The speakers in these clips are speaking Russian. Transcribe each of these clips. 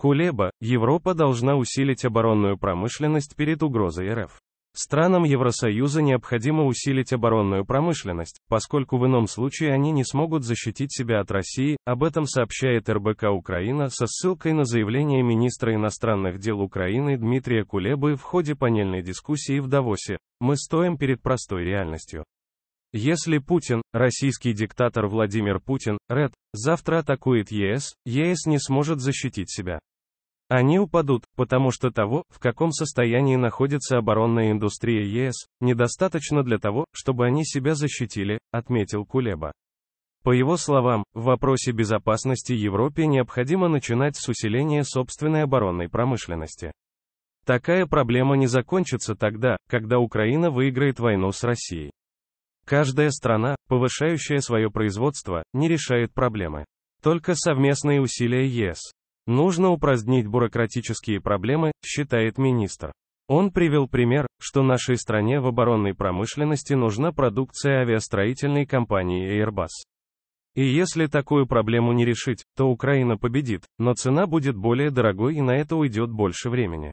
Кулеба, Европа должна усилить оборонную промышленность перед угрозой РФ. Странам Евросоюза необходимо усилить оборонную промышленность, поскольку в ином случае они не смогут защитить себя от России, об этом сообщает РБК Украина со ссылкой на заявление министра иностранных дел Украины Дмитрия Кулебы в ходе панельной дискуссии в Давосе. Мы стоим перед простой реальностью. Если Путин, российский диктатор Владимир Путин, РЭД, завтра атакует ЕС, ЕС не сможет защитить себя. Они упадут, потому что того, в каком состоянии находится оборонная индустрия ЕС, недостаточно для того, чтобы они себя защитили, отметил Кулеба. По его словам, в вопросе безопасности Европе необходимо начинать с усиления собственной оборонной промышленности. Такая проблема не закончится тогда, когда Украина выиграет войну с Россией. Каждая страна, повышающая свое производство, не решает проблемы. Только совместные усилия ЕС, Нужно упразднить бюрократические проблемы, считает министр. Он привел пример, что нашей стране в оборонной промышленности нужна продукция авиастроительной компании Airbus. И если такую проблему не решить, то Украина победит, но цена будет более дорогой и на это уйдет больше времени.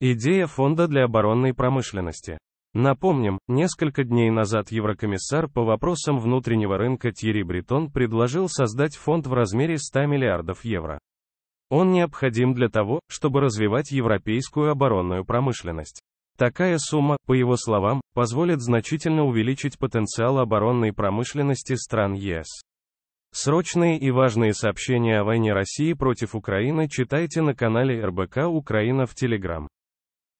Идея фонда для оборонной промышленности. Напомним, несколько дней назад Еврокомиссар по вопросам внутреннего рынка Тьерри Бретон предложил создать фонд в размере 100 миллиардов евро. Он необходим для того, чтобы развивать европейскую оборонную промышленность. Такая сумма, по его словам, позволит значительно увеличить потенциал оборонной промышленности стран ЕС. Срочные и важные сообщения о войне России против Украины читайте на канале РБК Украина в Телеграм.